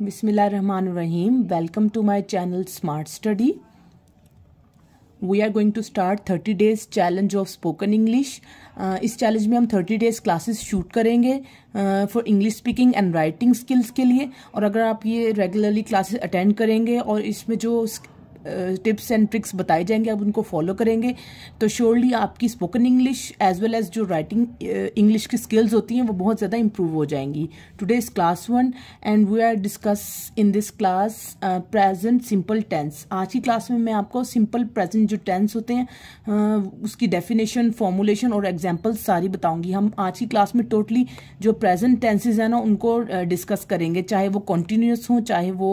Rahim welcome to my channel smart study we are going to start thirty days challenge of spoken English इस challenge में हम thirty days classes shoot करेंगे for English speaking and writing skills के लिए और अगर आप ये रेगुलरली क्लासेस अटेंड करेंगे और इसमें जो टिप्स एंड ट्रिक्स बताए जाएंगे आप उनको फॉलो करेंगे तो श्योरली आपकी spoken English as well as जो राइटिंग इंग्लिश की स्किल्स होती हैं वो बहुत ज़्यादा इंप्रूव हो जाएंगी today is class one and we are discuss in this class present simple tense आज की क्लास में मैं आपको सिंपल प्रेजेंट जो टेंस होते हैं uh, उसकी डेफिनेशन फॉर्मुलेशन और एग्जाम्पल्स सारी बताऊंगी हम आज की क्लास में टोटली जो प्रेजेंट टेंसेज हैं ना उनको डिस्कस uh, करेंगे चाहे वो कॉन्टीन्यूस हों चाहे वो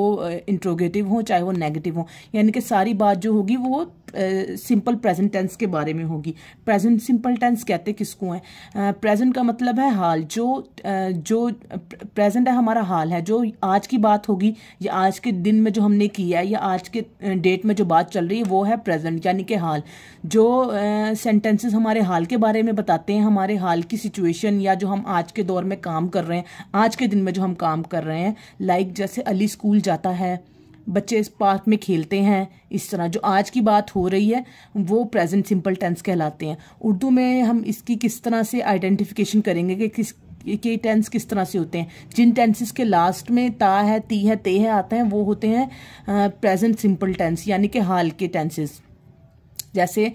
इंट्रोगेटिव uh, हों चाहे वो नेगेटिव हों यानी कि सारी बात जो होगी वो सिंपल प्रेजेंट टेंस के बारे में होगी प्रेजेंट सिंपल टेंस कहते किसको हैं प्रेजेंट का मतलब है हाल जो जो प्रेजेंट है हमारा हाल है जो आज की बात होगी या आज के दिन में जो हमने किया है या आज के डेट में जो बात चल रही है वो है प्रेजेंट यानी कि हाल जो सेंटेंसेस हमारे हाल के बारे में बताते हैं हमारे हाल की सिचुएशन या जो हम आज के दौर में काम कर रहे हैं आज के दिन में जो हम काम कर रहे हैं लाइक like जैसे अली स्कूल जाता है बच्चे इस पार्क में खेलते हैं इस तरह जो आज की बात हो रही है वो प्रेजेंट सिंपल टेंस कहलाते हैं उर्दू में हम इसकी किस तरह से आइडेंटिफिकेशन करेंगे कि किस के टेंस किस तरह से होते हैं जिन टेंसेस के लास्ट में ता है ती है ते है आते हैं वो होते हैं प्रेजेंट सिंपल टेंस यानी कि हाल के टेंसेस जैसे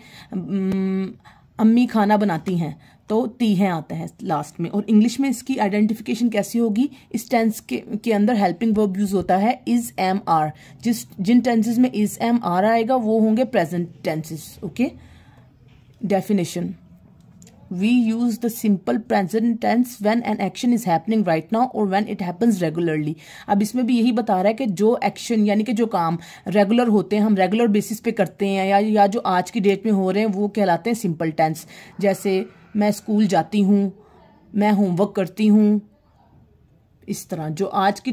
अम्मी खाना बनाती हैं तो ती हैं आता है लास्ट में और इंग्लिश में इसकी आइडेंटिफिकेशन कैसी होगी इस टेंस के के अंदर हेल्पिंग वर्ब यूज होता है इज एम आर जिस जिन टेंसेस में इज एम आर आएगा वो होंगे present tenses okay definition we use the simple present tense when an action is happening right now or when it happens regularly अब इसमें भी यही बता रहा है कि जो एक्शन यानी कि जो काम रेगुलर होते हैं हम रेगुलर बेसिस पे करते हैं या या जो आज की डेट में हो रहे हैं वो कहलाते हैं सिंपल टेंस जैसे मैं स्कूल जाती हूँ मैं होमवर्क करती हूँ इस तरह जो आज की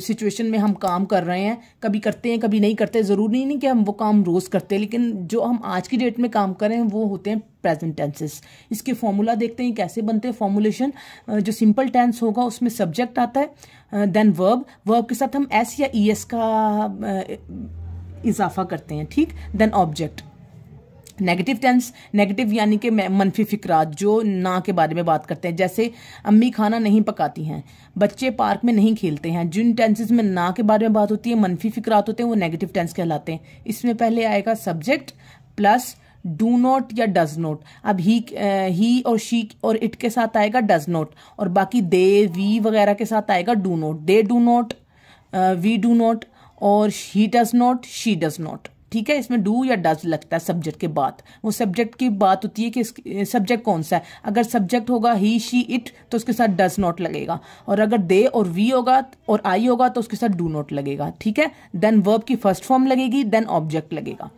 सिचुएशन में हम काम कर रहे हैं कभी करते हैं कभी नहीं करते ज़रूरी नहीं कि हम वो काम रोज़ करते हैं लेकिन जो हम आज की डेट में काम कर रहे हैं वो होते हैं प्रेजेंट टेंसेस इसके फॉर्मूला देखते हैं कैसे बनते हैं फॉर्मुलेशन जो सिंपल टेंस होगा उसमें सब्जेक्ट आता है देन वर्ब वर्ब के साथ हम एस या ई एस का इजाफा करते हैं ठीक then object negative tense negative यानी कि मनफी फिक्रात जो ना के बारे में बात करते हैं जैसे अम्मी खाना नहीं पकाती हैं बच्चे पार्क में नहीं खेलते हैं जिन टेंसेस में ना के बारे में बात होती है मनफी फिक्रात होते हैं वो नेगेटिव टेंस कहलाते हैं इसमें पहले आएगा सब्जेक्ट प्लस डू नॉट या डज नोट अब ही ही और शी और इट के साथ आएगा डज नॉट और बाकी दे वी वगैरह के साथ आएगा do not they do not we do not और he does not she does not ठीक है इसमें डू या डज लगता है सब्जेक्ट के बाद वो सब्जेक्ट की बात होती है कि सब्जेक्ट कौन सा है अगर सब्जेक्ट होगा ही शी इट तो उसके साथ डज नॉट लगेगा और अगर दे और वी होगा और आई होगा तो उसके साथ डू नॉट लगेगा ठीक है देन वर्ब की फर्स्ट फॉर्म लगेगी देन ऑब्जेक्ट लगेगा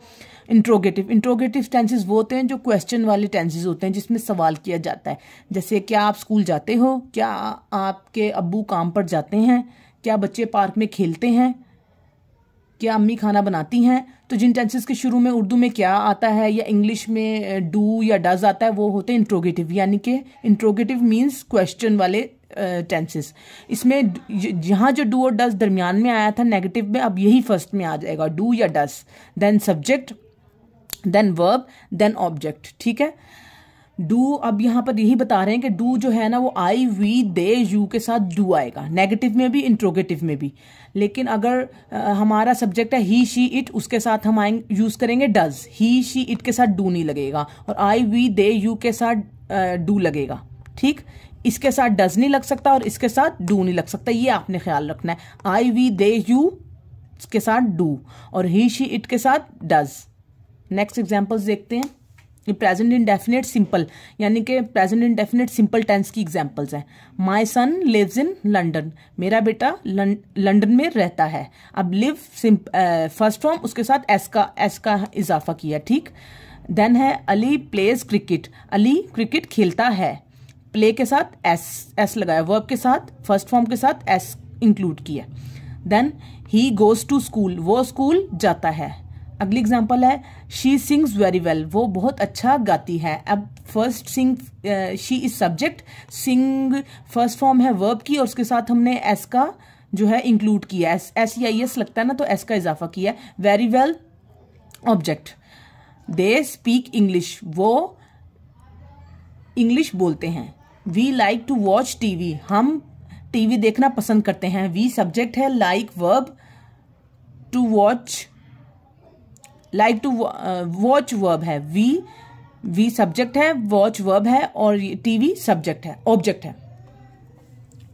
इंट्रोगेटिव इंट्रोगेटिव टेंसेज वो होते हैं जो क्वेश्चन वाले टेंसेज होते हैं जिसमें सवाल किया जाता है जैसे क्या आप स्कूल जाते हो क्या आपके अबू काम पर जाते हैं क्या बच्चे पार्क में खेलते हैं क्या अम्मी खाना बनाती हैं तो जिन टेंसेस के शुरू में उर्दू में क्या आता है या इंग्लिश में डू या डज आता है वो होते हैं इंट्रोगेटिव यानी कि इंट्रोगेटिव मीन्स क्वेश्चन वाले टेंसेस इसमें जहाँ जो डू और डज दरमियान में आया था नेगेटिव में अब यही फर्स्ट में आ जाएगा डू या does then subject then verb then object ठीक है डू अब यहाँ पर यही बता रहे हैं कि डू जो है ना वो आई वी दे यू के साथ डू आएगा नेगेटिव में भी इंट्रोगेटिव में भी लेकिन अगर आ, हमारा सब्जेक्ट है ही शी इट उसके साथ हम आएंगे यूज़ करेंगे डज ही शी इट के साथ डू नहीं लगेगा और आई वी दे यू के साथ डू लगेगा ठीक इसके साथ डज नहीं लग सकता और इसके साथ डू नहीं लग सकता ये आपने ख्याल रखना है आई वी दे यू के साथ डू और ही शी इट के साथ डज नेक्स्ट एग्जाम्पल्स देखते हैं प्रेजेंट डेफिनेट सिंपल यानी कि प्रेजेंट डेफिनेट सिंपल टेंस की एग्जांपल्स हैं my son lives in London मेरा बेटा लंडन में रहता है अब लिव फर्स्ट फॉर्म उसके साथ एस का एस का इजाफा किया ठीक देन है Ali plays cricket Ali cricket खेलता है प्ले के साथ एस एस लगाया वर्ब के साथ फर्स्ट फॉर्म के साथ एस इंक्लूड किया then he goes to school वो स्कूल जाता है अगली एग्जाम्पल है शी सिंग्स वेरी वेल वो बहुत अच्छा गाती है अब first sing she is subject sing first form है वर्ब की और उसके साथ हमने एस का जो है इंक्लूड किया एस एस या एस लगता है ना तो एस का इजाफा किया है very well object they speak English वो इंग्लिश बोलते हैं we like to watch TV हम टीवी देखना पसंद करते हैं वी सब्जेक्ट है like verb to watch like to watch verb है वी वी सब्जेक्ट है वॉच वर्ब है और टीवी सब्जेक्ट है ऑब्जेक्ट है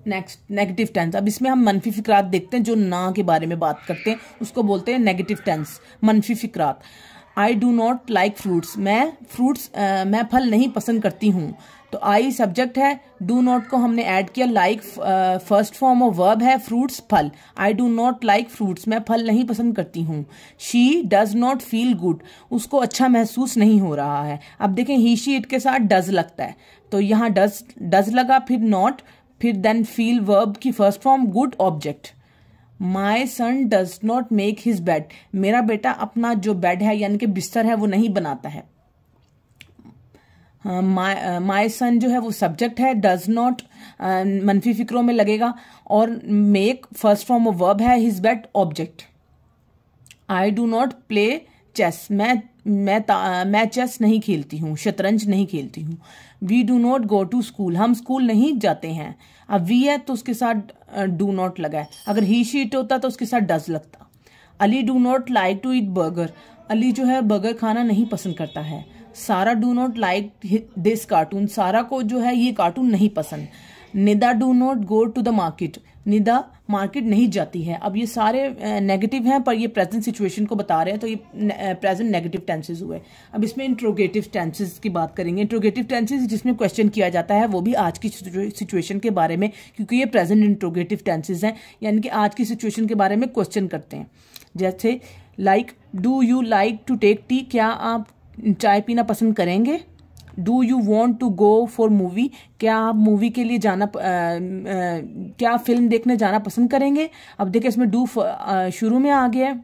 नेक्स्ट नेगेटिव टेंस अब इसमें हम मनफी फिक्रात देखते हैं जो ना के बारे में बात करते हैं उसको बोलते हैं नेगेटिव टेंस मनफी फिक्रात I do not like fruits मैं फ्रूट्स मैं फल नहीं पसंद करती हूँ तो आई सब्जेक्ट है डू नॉट को हमने ऐड किया like first form of verb है फ्रूट्स फल I do not like fruits मैं फल नहीं पसंद करती हूँ she does not feel good उसको अच्छा महसूस नहीं हो रहा है अब देखें ही शी इट के साथ डज लगता है तो यहाँ डज डज लगा फिर नॉट फिर देन फील वर्ब की first form good object my son does not make his bed मेरा बेटा अपना जो बेड है यानी कि बिस्तर है वो नहीं बनाता है माई हाँ, uh, सन uh, जो है वो सब्जेक्ट है डज नॉट uh, मनफी फिक्रों में लगेगा और make first form of verb है his bed object I do not play chess मैं मैं uh, मैं चेस नहीं खेलती हूँ शतरंज नहीं खेलती हूँ we do not go to school हम स्कूल नहीं जाते हैं अब वी है तो उसके साथ डू नॉट लगा है अगर ही शीट होता तो उसके साथ डज लगता Ali do not like to eat burger Ali जो है बर्गर खाना नहीं पसंद करता है Sara do not like this cartoon Sara को जो है ये कार्टून नहीं पसंद Nida do not go to the market Nida market नहीं जाती है अब ये सारे नेगेटिव हैं पर ये प्रेजेंट सिचुएशन को बता रहे हैं तो ये प्रेजेंट नेगेटिव टेंसेज हुए अब इसमें इंट्रोगेटिव टेंसेज की बात करेंगे इंट्रोगेटिव टेंसेज जिसमें क्वेश्चन किया जाता है वो भी आज की सिचुएशन के बारे में क्योंकि ये प्रेजेंट इंट्रोगेटिव टेंसेज हैं यानी कि आज की सिचुएशन के बारे में क्वेश्चन करते हैं जैसे like do you like to take tea क्या आप चाय पीना पसंद करेंगे do you want to go for movie क्या आप मूवी के लिए जाना आ, आ, क्या फिल्म देखने जाना पसंद करेंगे अब देखिए इसमें डू शुरू में आ गया है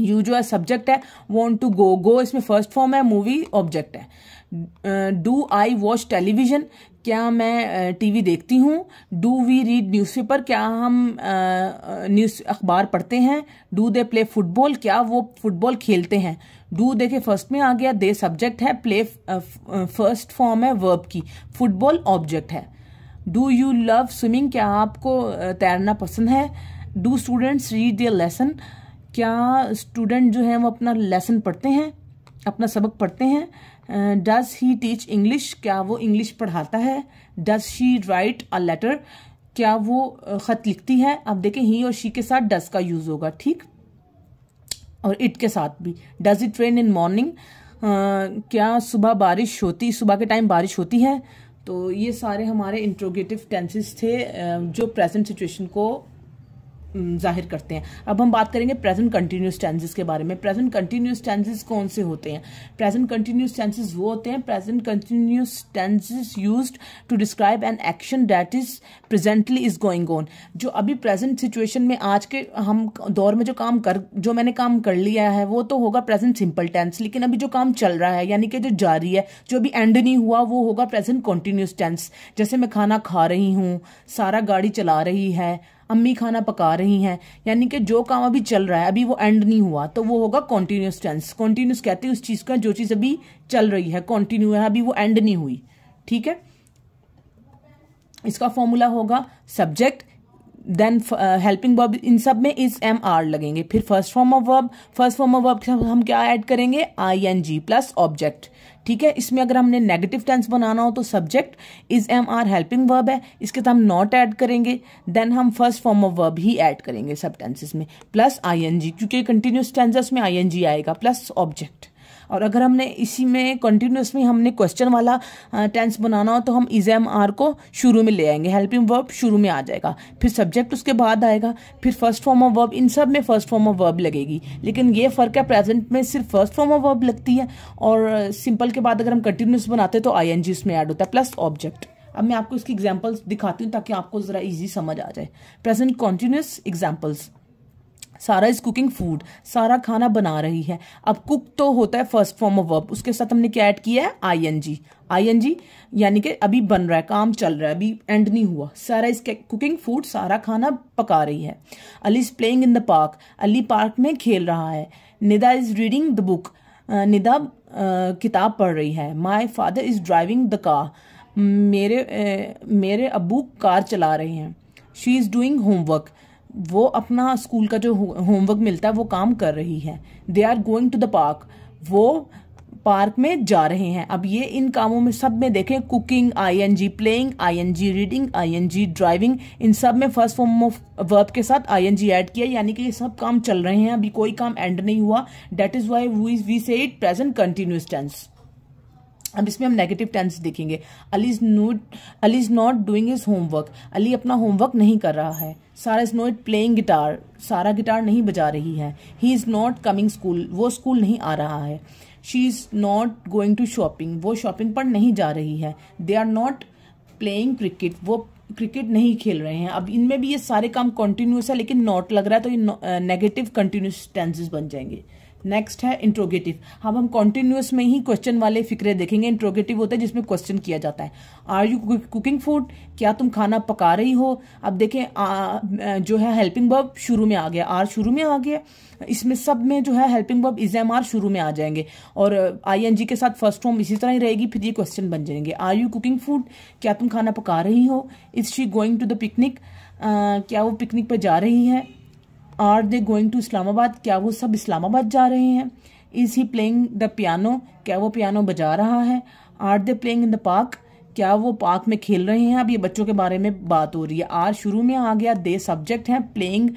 यू जो है सब्जेक्ट है वॉन्ट टू गो गो इसमें फर्स्ट फॉर्म है मूवी ऑब्जेक्ट है डू आई वॉच टेलीविजन क्या मैं टीवी देखती हूँ डू वी रीड न्यूज़पेपर क्या हम न्यूज़ अखबार पढ़ते हैं डू दे प्ले फुटबॉल क्या वो फुटबॉल खेलते हैं डू देखे फर्स्ट में आ गया दे सब्जेक्ट है प्ले फर्स्ट फॉर्म है वर्ब की फुटबॉल ऑब्जेक्ट है डू यू लव स्विमिंग क्या आपको uh, तैरना पसंद है do students read their lesson क्या स्टूडेंट जो है वो अपना लेसन पढ़ते हैं अपना सबक पढ़ते हैं डज ही टीच इंग्लिश क्या वो इंग्लिश पढ़ाता है does she write a letter क्या वो uh, ख़त लिखती है अब देखें ही और शी के साथ डज का यूज़ होगा ठीक और इट के साथ भी does it rain in morning क्या सुबह बारिश होती सुबह के टाइम बारिश होती है तो ये सारे हमारे इंट्रोगेटिव टेंसेस थे जो प्रेजेंट सिचुएशन को जाहिर करते हैं अब हम बात करेंगे प्रेजेंट कंटिन्यूस टेंसेस के बारे में प्रेजेंट कंटिन्यूस टेंसेस कौन से होते हैं प्रेजेंट कंटिन्यूस टेंसेस वो होते हैं present continuous tenses used to describe an action that is presently is going on जो अभी प्रेजेंट सिचुएशन में आज के हम दौर में जो काम कर जो मैंने काम कर लिया है वो तो होगा प्रेजेंट सिंपल टेंस लेकिन अभी जो काम चल रहा है यानी कि जो जारी है जो अभी एंड नहीं हुआ वो होगा प्रेजेंट कंटिन्यूस टेंस जैसे मैं खाना खा रही हूँ सारा गाड़ी चला रही है अम्मी खाना पका रही हैं यानी कि जो काम अभी चल रहा है अभी वो एंड नहीं हुआ तो वो होगा कॉन्टिन्यूस टेंस कॉन्टिन्यूस कहते हैं उस चीज़ का जो चीज़ अभी चल रही है कॉन्टिन्यू है अभी वो एंड नहीं हुई ठीक है इसका फॉर्मूला होगा सब्जेक्ट देन हेल्पिंग वर्ब इन सब में इज एम आर लगेंगे फिर first form of verb first form of verb हम क्या ऐड करेंगे I N G plus object ठीक है इसमें अगर हमने नेगेटिव टेंस बनाना हो तो subject is am are helping verb है इसके साथ हम नॉट ऐड करेंगे देन हम फर्स्ट फॉर्म ऑफ वर्ब ही ऐड करेंगे सब टेंसेस में प्लस आई एन जी क्योंकि कंटिन्यूस टेंसेस में आई एन जी आएगा प्लस ऑब्जेक्ट और अगर हमने इसी में कंटिन्यूस में हमने क्वेश्चन वाला टेंस बनाना हो तो हम एम e आर को शुरू में ले आएंगे हेल्पिंग वर्ब शुरू में आ जाएगा फिर सब्जेक्ट उसके बाद आएगा फिर फर्स्ट फॉर्म ऑफ वर्ब इन सब में फर्स्ट फॉर्म ऑफ वर्ब लगेगी लेकिन ये फ़र्क है प्रेजेंट में सिर्फ फर्स्ट फॉर्म ऑफ वर्ब लगती है और सिंपल के बाद अगर हम कंटिन्यूस बनाते तो आई एन जी उसमें ऐड होता है प्लस ऑब्जेक्ट अब मैं आपको इसकी एग्जाम्पल्स दिखाती हूँ ताकि आपको ज़रा ईजी समझ आ जाए present continuous examples Sara is cooking food Sara खाना बना रही है अब कुक तो होता है फर्स्ट फॉर्म ऑफ वर्ब उसके साथ हमने क्या ऐड किया है आई एन जी आई एन जी यानी कि अभी बन रहा है काम चल रहा है अभी एंड नहीं हुआ सारा इज कुकिंग फूड सारा खाना पका रही है Ali is playing in the park Ali park में खेल रहा है Nida is reading the book Nida किताब पढ़ रही है my father is driving the car मेरे मेरे अबू कार चला रहे हैं शी इज़ डूइंग होमवर्क वो अपना स्कूल का जो होमवर्क मिलता है वो काम कर रही है they are going to the park वो पार्क में जा रहे हैं अब ये इन कामों में सब में देखें cooking I N G playing I N G reading I N G driving इन सब में फर्स्ट फॉर्म ऑफ वर्ब के साथ आई एन जी एड किया यानी कि ये सब काम चल रहे हैं अभी कोई काम एंड नहीं हुआ that is why we say it present continuous tense अब इसमें हम नेगेटिव टेंस देखेंगे Ali is not Ali is not doing his homework Ali अपना होमवर्क नहीं कर रहा है Sara is not playing guitar Sara guitar नहीं बजा रही है he is not coming school वो स्कूल नहीं आ रहा है she is not going to shopping वो शॉपिंग पर नहीं जा रही है they are not playing cricket वो क्रिकेट नहीं खेल रहे हैं अब इनमें भी ये सारे काम कंटिन्यूस है लेकिन नॉट लग रहा है तो ये नेगेटिव कंटिन्यूस टेंसेज बन जाएंगे नेक्स्ट है इंट्रोगेटिव अब हम कॉन्टिन्यूस में ही क्वेश्चन वाले फिक्रे देखेंगे इंट्रोगेटिव होते हैं जिसमें क्वेश्चन किया जाता है आर यू कुकिंग फूड क्या तुम खाना पका रही हो अब देखें जो है हेल्पिंग बर्ब शुरू में आ गया आर शुरू में आ गया इसमें सब में जो है helping verb is am are शुरू में आ जाएंगे और आई एन जी के साथ फर्स्ट होम इसी तरह ही रहेगी फिर ये क्वेश्चन बन जाएंगे आर यू कुकिंग फूड क्या तुम खाना पका रही हो is she going to the picnic क्या वो पिकनिक पर जा रही है are they going to Islamabad क्या वो सब इस्लामाबाद जा रहे हैं is he playing the piano क्या वो पियानो बजा रहा है are they playing in the park क्या वो पार्क में खेल रहे हैं अब ये बच्चों के बारे में बात हो रही है आर शुरू में आ गया दे सब्जेक्ट हैं playing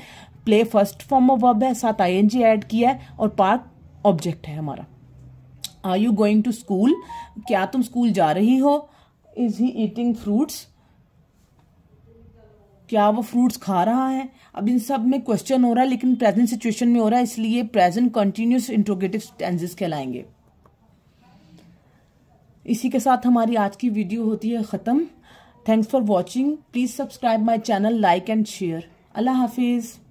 play first form of verb है साथ आई एन जी एड किया है और पार्क ऑब्जेक्ट है हमारा are you going to school क्या तुम स्कूल जा रही हो इज़ ही ईटिंग फ्रूट्स क्या वो फ्रूट्स खा रहा है अब इन सब में क्वेश्चन हो रहा है लेकिन प्रेजेंट सिचुएशन में हो रहा है इसलिए प्रेजेंट कंटिन्यूस इंट्रोगेटिव टेंजेस कहलाएंगे इसी के साथ हमारी आज की वीडियो होती है ख़त्म thanks for watching please subscribe my channel like and share अल्लाह हाफिज़